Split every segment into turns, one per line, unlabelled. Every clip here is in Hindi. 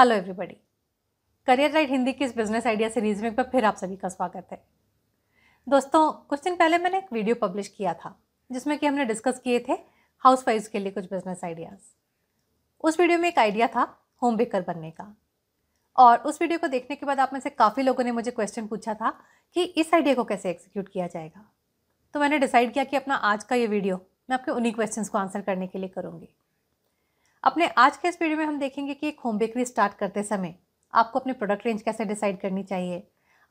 hello everybody career right Hindi की इस बिजनेस आइडिया सीरीज में फिर आप सभी का स्वागत है दोस्तों कुछ दिन पहले मैंने एक वीडियो पब्लिश किया था जिसमें कि हमने डिस्कस किए थे हाउस वाइफ के लिए कुछ बिजनेस आइडियाज़ उस वीडियो में एक आइडिया था होम बेकर बनने का और उस वीडियो को देखने के बाद आप में से काफ़ी लोगों ने मुझे क्वेश्चन पूछा था कि इस आइडिया को कैसे एग्जीक्यूट किया जाएगा तो मैंने डिसाइड किया कि अपना आज का ये वीडियो मैं आपके उन्हीं क्वेश्चंस को आंसर करने के लिए करूँगी अपने आज के इस वीडियो में हम देखेंगे कि एक होम बेकरी स्टार्ट करते समय आपको अपने प्रोडक्ट रेंज कैसे डिसाइड करनी चाहिए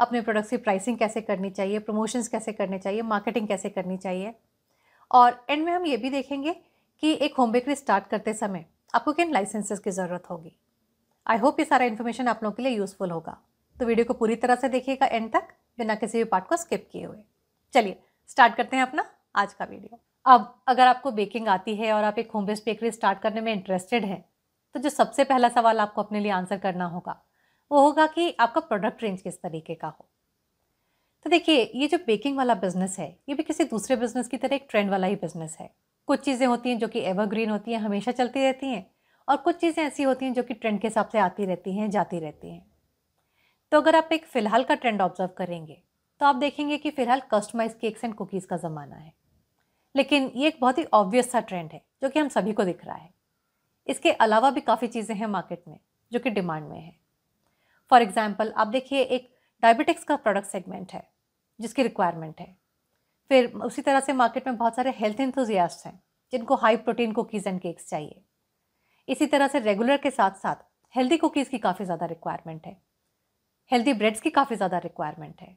अपने प्रोडक्ट्स की प्राइसिंग कैसे करनी चाहिए प्रमोशंस कैसे करने चाहिए मार्केटिंग कैसे करनी चाहिए और एंड में हम ये भी देखेंगे कि एक होम बेकरी स्टार्ट करते समय आपको किन लाइसेंसेस की ज़रूरत होगी आई होप ये सारा इन्फॉर्मेशन आप लोगों के लिए यूज़फुल होगा तो वीडियो को पूरी तरह से देखिएगा एंड तक बिना किसी भी पार्ट को स्किप किए हुए चलिए स्टार्ट करते हैं अपना आज का वीडियो अब अगर आपको बेकिंग आती है और आप एक होम बेस्ड बेकरी स्टार्ट करने में इंटरेस्टेड हैं तो जो सबसे पहला सवाल आपको अपने लिए आंसर करना होगा वो होगा कि आपका प्रोडक्ट रेंज किस तरीके का हो तो देखिए ये जो बेकिंग वाला बिजनेस है ये भी किसी दूसरे बिजनेस की तरह एक ट्रेंड वाला ही बिजनेस है कुछ चीज़ें होती हैं जो कि एवरग्रीन होती हैं हमेशा चलती रहती हैं और कुछ चीज़ें ऐसी होती हैं जो कि ट्रेंड के हिसाब से आती रहती हैं जाती रहती हैं तो अगर आप एक फ़िलहाल का ट्रेंड ऑब्जर्व करेंगे तो आप देखेंगे कि फ़िलहाल कस्टमाइज केक्स एंड कुकीज़ का ज़माना है लेकिन ये एक बहुत ही ऑब्वियस सा ट्रेंड है जो कि हम सभी को दिख रहा है इसके अलावा भी काफ़ी चीज़ें हैं मार्केट में जो कि डिमांड में है फॉर एग्ज़ाम्पल आप देखिए एक डायबिटिक्स का प्रोडक्ट सेगमेंट है जिसकी रिक्वायरमेंट है फिर उसी तरह से मार्केट में बहुत सारे हेल्थ इंथोजियास्ट हैं जिनको high protein cookies and cakes चाहिए इसी तरह से रेगुलर के साथ साथ हेल्दी कुकीज़ की काफ़ी ज़्यादा रिक्वायरमेंट है हेल्दी ब्रेड्स की काफ़ी ज़्यादा रिक्वायरमेंट है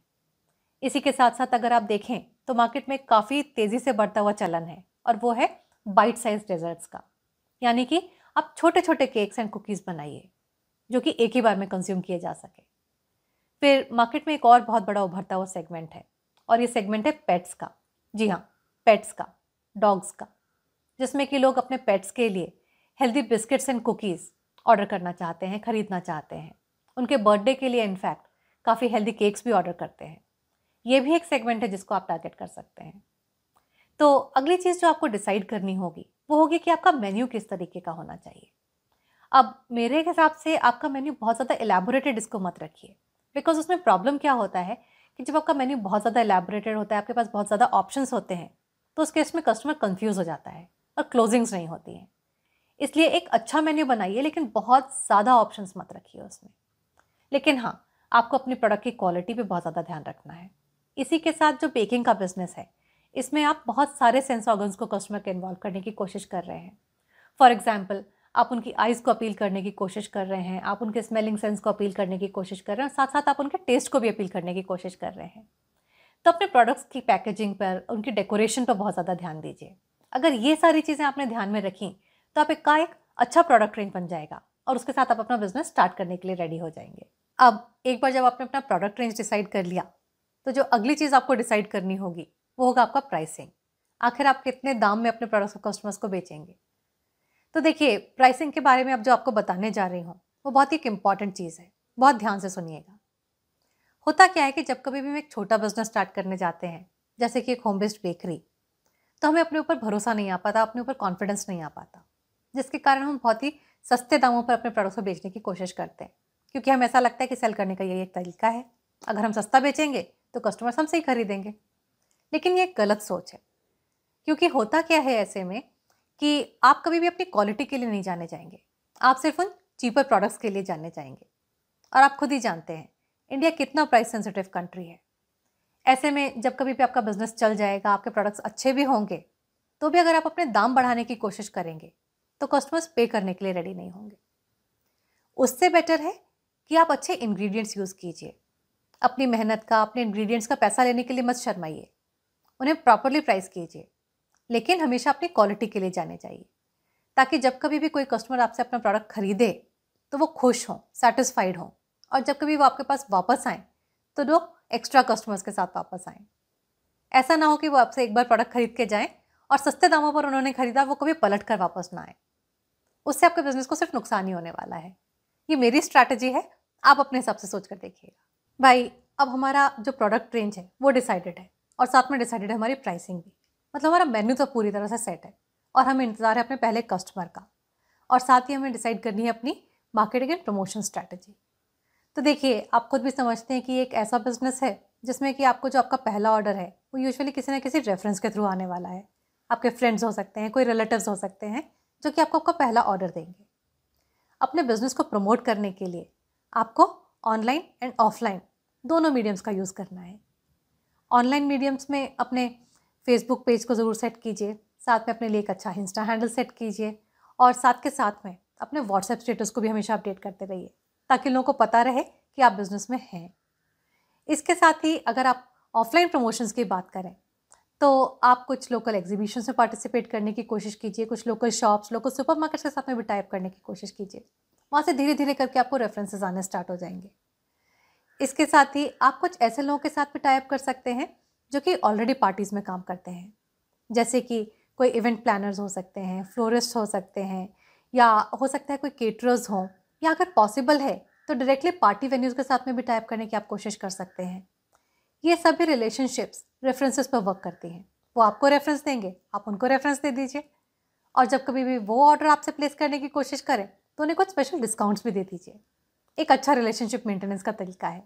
इसी के साथ साथ अगर आप देखें तो मार्केट में काफ़ी तेज़ी से बढ़ता हुआ चलन है और वो है बाइट साइज डेजर्ट्स का यानी कि आप छोटे छोटे केक्स एंड कुकीज़ बनाइए जो कि एक ही बार में कंज्यूम किए जा सके फिर मार्केट में एक और बहुत बड़ा उभरता हुआ सेगमेंट है और ये सेगमेंट है पेट्स का जी हाँ पेट्स का डॉग्स का जिसमें कि लोग अपने पेट्स के लिए healthy biscuits and cookies order करना चाहते हैं ख़रीदना चाहते हैं उनके बर्थडे के लिए इनफैक्ट काफ़ी हेल्दी केक्स भी ऑर्डर करते हैं ये भी एक सेगमेंट है जिसको आप टारगेट कर सकते हैं तो अगली चीज़ जो आपको डिसाइड करनी होगी वो होगी कि आपका मेन्यू किस तरीके का होना चाहिए अब मेरे हिसाब से आपका मेन्यू बहुत ज़्यादा एलेबोरेटेड इसको मत रखिए बिकॉज उसमें प्रॉब्लम क्या होता है कि जब आपका मेन्यू बहुत ज़्यादा एलेबोरेटेड होता है आपके पास बहुत ज़्यादा ऑप्शन होते हैं तो उस केस में कस्टमर कन्फ्यूज़ हो जाता है और क्लोजिंग्स नहीं होती हैं इसलिए एक अच्छा मेन्यू बनाइए लेकिन बहुत ज़्यादा ऑप्शंस मत रखिए उसमें लेकिन हाँ आपको अपने प्रोडक्ट की क्वालिटी पे बहुत ज़्यादा ध्यान रखना है इसी के साथ जो बेकिंग का बिजनेस है इसमें आप बहुत सारे सेंस ऑर्गन्स को कस्टमर के इन्वॉल्व करने की कोशिश कर रहे हैं फॉर एग्जाम्पल आप उनकी आइज़ को अपील करने की कोशिश कर रहे हैं आप उनके स्मेलिंग सेंस को अपील करने की कोशिश कर रहे हैं और साथ साथ आप उनके टेस्ट को भी अपील करने की कोशिश कर रहे हैं तो अपने प्रोडक्ट्स की पैकेजिंग पर उनकी डेकोरेशन पर बहुत ज़्यादा ध्यान दीजिए अगर ये सारी चीज़ें आपने ध्यान में रखी तो आप एक का एक अच्छा प्रोडक्ट रेंज बन जाएगा और उसके साथ आप अपना बिजनेस स्टार्ट करने के लिए रेडी हो जाएंगे अब एक बार जब आपने अपना प्रोडक्ट रेंज डिसाइड कर लिया तो जो अगली चीज़ आपको डिसाइड करनी होगी वो होगा आपका प्राइसिंग आखिर आप कितने दाम में अपने प्रोडक्ट्स को कस्टमर्स को बेचेंगे तो देखिए प्राइसिंग के बारे में अब जो आपको बताने जा रही हूँ वो बहुत ही एक इम्पॉर्टेंट चीज़ है बहुत ध्यान से सुनिएगा होता क्या है कि जब कभी भी हम एक छोटा बिजनेस स्टार्ट करने जाते हैं जैसे कि एक होम बेस्ड बेकरी तो हमें अपने ऊपर भरोसा नहीं आ पाता अपने ऊपर कॉन्फिडेंस नहीं आ पाता जिसके कारण हम बहुत ही सस्ते दामों पर अपने प्रोडक्ट्स को बेचने की कोशिश करते हैं क्योंकि हमें ऐसा लगता है कि सेल करने का यही एक तरीका है अगर हम सस्ता बेचेंगे तो कस्टमर्स हमसे ही खरीदेंगे लेकिन ये गलत सोच है क्योंकि होता क्या है ऐसे में कि आप कभी भी अपनी क्वालिटी के लिए नहीं जाने जाएंगे आप सिर्फ उन चीपर प्रोडक्ट्स के लिए जाने जाएंगे और आप खुद ही जानते हैं इंडिया कितना प्राइस सेंसिटिव कंट्री है ऐसे में जब कभी भी आपका बिजनेस चल जाएगा आपके प्रोडक्ट्स अच्छे भी होंगे तो भी अगर आप अपने दाम बढ़ाने की कोशिश करेंगे तो कस्टमर्स पे करने के लिए रेडी नहीं होंगे उससे बेटर है कि आप अच्छे इंग्रेडिएंट्स यूज़ कीजिए अपनी मेहनत का अपने इंग्रेडिएंट्स का पैसा लेने के लिए मत शर्माइए उन्हें प्रॉपरली प्राइस कीजिए लेकिन हमेशा अपनी क्वालिटी के लिए जाने चाहिए ताकि जब कभी भी कोई कस्टमर आपसे अपना प्रोडक्ट खरीदे तो वो खुश हों सेटिस्फाइड हों और जब कभी वो आपके पास वापस आएँ तो लोग एक्स्ट्रा कस्टमर्स के साथ वापस आएँ ऐसा ना हो कि वो आपसे एक बार प्रोडक्ट खरीद के जाएँ और सस्ते दामों पर उन्होंने खरीदा वो कभी पलट कर वापस ना आए उससे आपके बिजनेस को सिर्फ नुकसान ही होने वाला है ये मेरी स्ट्रैटेजी है आप अपने हिसाब से सोच कर देखिएगा भाई अब हमारा जो प्रोडक्ट रेंज है वो डिसाइडेड है और साथ में डिसाइडेड है हमारी प्राइसिंग भी मतलब हमारा मेन्यू तो पूरी तरह से सेट है और हमें इंतज़ार है अपने पहले कस्टमर का और साथ ही हमें डिसाइड करनी है अपनी मार्केटिंग एंड प्रमोशन स्ट्रैटेजी तो देखिए आप खुद भी समझते हैं कि एक ऐसा बिजनेस है जिसमें कि आपको जो आपका पहला ऑर्डर है वो यूजुअली किसी ना किसी रेफरेंस के थ्रू आने वाला है आपके फ्रेंड्स हो सकते हैं कोई रिलेटिव्स हो सकते हैं जो कि आपको आपका पहला ऑर्डर देंगे अपने बिजनेस को प्रमोट करने के लिए आपको ऑनलाइन एंड ऑफलाइन दोनों मीडियम्स का यूज़ करना है ऑनलाइन मीडियम्स में अपने फेसबुक पेज को ज़रूर सेट कीजिए साथ में अपने लिए एक अच्छा इंस्टा हैंडल सेट कीजिए और साथ के साथ में अपने व्हाट्सएप स्टेटस को भी हमेशा अपडेट करते रहिए ताकि लोगों को पता रहे कि आप बिज़नेस में हैं इसके साथ ही अगर आप ऑफलाइन प्रमोशंस की बात करें तो आप कुछ लोकल एग्जीबिशन में पार्टिसिपेट करने की कोशिश कीजिए कुछ लोकल शॉप्स लोकल सुपर के साथ में भी टाइप करने की कोशिश कीजिए वहाँ से धीरे धीरे करके आपको रेफरेंसेज आने स्टार्ट हो जाएंगे इसके साथ ही आप कुछ ऐसे लोगों के साथ भी टाइप कर सकते हैं जो कि ऑलरेडी पार्टीज़ में काम करते हैं जैसे कि कोई इवेंट प्लानर्स हो सकते हैं फ्लोरिस्ट हो सकते हैं या हो सकता है कोई केटरर्स हों या अगर पॉसिबल है तो डायरेक्टली पार्टी वेन्यूज़ के साथ में भी टाइप करने की आप कोशिश कर सकते हैं ये सभी रिलेशनशिप्स रेफरेंसेस पर वर्क करती हैं वो आपको रेफरेंस देंगे आप उनको रेफरेंस दे दीजिए और जब कभी भी वो ऑर्डर आपसे प्लेस करने की कोशिश करें तो उन्हें कुछ स्पेशल डिस्काउंट्स भी दे दीजिए एक अच्छा रिलेशनशिप मेंटेनेंस का तरीका है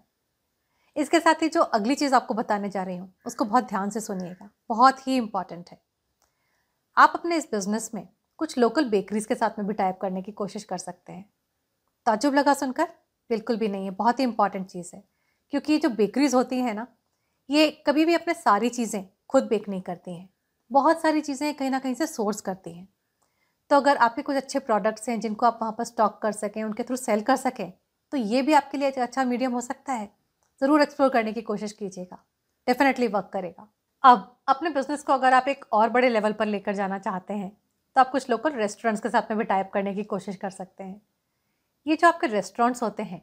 इसके साथ ही जो अगली चीज़ आपको बताने जा रही हूँ उसको बहुत ध्यान से सुनिएगा बहुत ही इम्पॉर्टेंट है आप अपने इस बिज़नेस में कुछ लोकल बेकरीज के साथ में भी टाइप करने की कोशिश कर सकते हैं ताजुब लगा सुनकर बिल्कुल भी नहीं है बहुत ही इंपॉर्टेंट चीज़ है क्योंकि जो बेकरीज होती हैं ना ये कभी भी अपने सारी चीज़ें खुद बेक नहीं करती हैं बहुत सारी चीज़ें कहीं ना कहीं से सोर्स करती हैं तो अगर आपके कुछ अच्छे प्रोडक्ट्स हैं जिनको आप वहाँ पर स्टॉक कर सकें उनके थ्रू सेल कर सकें तो ये भी आपके लिए अच्छा मीडियम हो सकता है ज़रूर एक्सप्लोर करने की कोशिश कीजिएगा डेफिनेटली वर्क करेगा अब अपने बिजनेस को अगर आप एक और बड़े लेवल पर लेकर जाना चाहते हैं तो आप कुछ लोकल रेस्टोरेंट्स के साथ में भी टाइप करने की कोशिश कर सकते हैं ये जो आपके रेस्टोरेंट्स होते हैं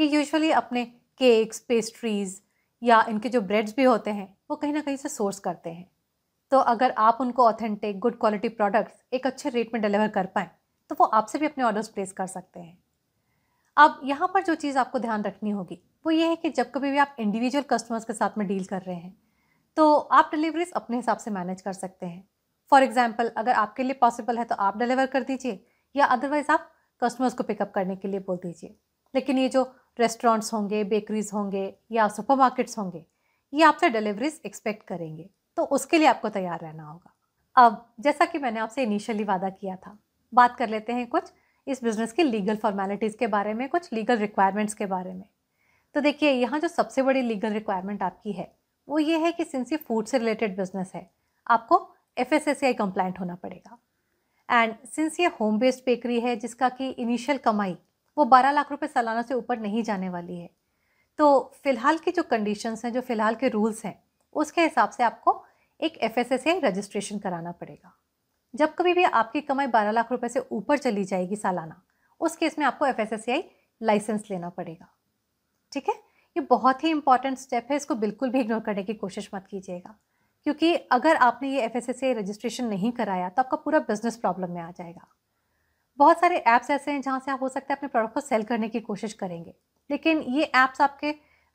ये यूजुअली अपने केक्स पेस्ट्रीज़ या इनके जो ब्रेड्स भी होते हैं वो कहीं ना कहीं से सोर्स करते हैं तो अगर आप उनको ऑथेंटिक गुड क्वालिटी प्रोडक्ट्स एक अच्छे रेट में डिलीवर कर पाएँ तो वो आपसे भी अपने ऑर्डर्स प्लेस कर सकते हैं अब यहाँ पर जो चीज़ आपको ध्यान रखनी होगी वो ये है कि जब कभी भी आप इंडिविजुअल कस्टमर्स के साथ में डील कर रहे हैं तो आप डिलीवरीज अपने हिसाब से मैनेज कर सकते हैं फॉर एग्ज़ाम्पल अगर आपके लिए पॉसिबल है तो आप डिलीवर कर दीजिए या अदरवाइज़ आप कस्टमर्स को पिकअप करने के लिए बोल दीजिए लेकिन ये जो रेस्टोरेंट्स होंगे बेकरीज होंगे या सुपरमार्केट्स होंगे ये आपसे डिलीवरीज एक्सपेक्ट करेंगे तो उसके लिए आपको तैयार रहना होगा अब जैसा कि मैंने आपसे इनिशियली वादा किया था बात कर लेते हैं कुछ इस बिज़नेस की लीगल फॉर्मेलिटीज़ के बारे में कुछ लीगल रिक्वायरमेंट्स के बारे में तो देखिए यहाँ जो सबसे बड़ी लीगल रिक्वायरमेंट आपकी है वो ये है कि सिंस ये फूड से रिलेटेड बिजनेस है आपको F S S I compliant होना पड़ेगा एंड सिंस ये होम बेस्ड बेकरी है जिसका कि इनिशियल कमाई वो बारह लाख रुपये सालाना से ऊपर नहीं जाने वाली है तो फ़िलहाल की जो कंडीशंस हैं जो फ़िलहाल के रूल्स हैं उसके हिसाब से आपको एक एफ एस आई रजिस्ट्रेशन कराना पड़ेगा जब कभी भी आपकी कमाई बारह लाख रुपए से ऊपर चली जाएगी सालाना उस केस में आपको एफ लाइसेंस लेना पड़ेगा ठीक है ये बहुत ही इंपॉर्टेंट स्टेप है इसको बिल्कुल भी इग्नोर करने की कोशिश मत कीजिएगा क्योंकि अगर आपने ये एफ एस एस रजिस्ट्रेशन नहीं कराया तो आपका पूरा बिजनेस प्रॉब्लम में आ जाएगा बहुत सारे ऐप्स ऐसे हैं जहाँ से आप हो सकता है अपने प्रोडक्ट को सेल करने की कोशिश करेंगे लेकिन ये ऐप्स आपके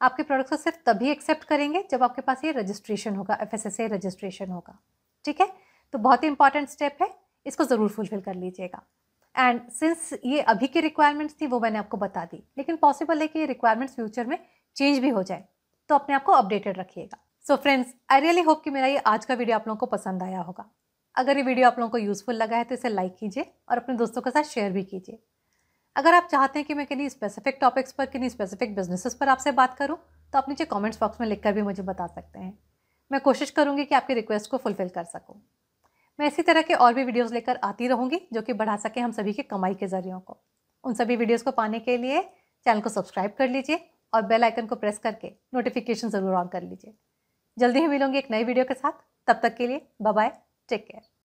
आपके प्रोडक्ट्स को सिर्फ तभी एक्सेप्ट करेंगे जब आपके पास ये रजिस्ट्रेशन होगा एफ रजिस्ट्रेशन होगा ठीक है तो बहुत ही इंपॉर्टेंट स्टेप है इसको ज़रूर फुलफिल कर लीजिएगा एंड सिंस ये अभी की रिक्वायरमेंट्स थी वो मैंने आपको बता दी लेकिन पॉसिबल है कि ये रिक्वायरमेंट्स फ्यूचर में चेंज भी हो जाए तो अपने आप को अपडेटेड रखिएगा so friends I really hope कि मेरा ये आज का वीडियो आप लोगों को पसंद आया होगा अगर ये वीडियो आप लोगों को यूज़फुल लगा है तो इसे लाइक कीजिए और अपने दोस्तों के साथ शेयर भी कीजिए अगर आप चाहते हैं कि मैं किन्हीं स्पेसिफिक टॉपिक्स पर किन्हीं स्पेसिफिक बिजनेसेस पर आपसे बात करूं तो आप नीचे कमेंट्स बॉक्स में लिखकर भी मुझे बता सकते हैं मैं कोशिश करूंगी कि आपकी रिक्वेस्ट को फुलफ़िल कर सकूं मैं इसी तरह के और भी वीडियोस लेकर आती रहूंगी जो कि बढ़ा सकें हम सभी के कमाई के ज़रियों को उन सभी वीडियोस को पाने के लिए चैनल को सब्सक्राइब कर लीजिए और बेल आइकन को प्रेस करके नोटिफिकेशन ज़रूर ऑन कर लीजिए जल्दी ही मिलूंगी एक नई वीडियो के साथ तब तक के लिए बाय टेक केयर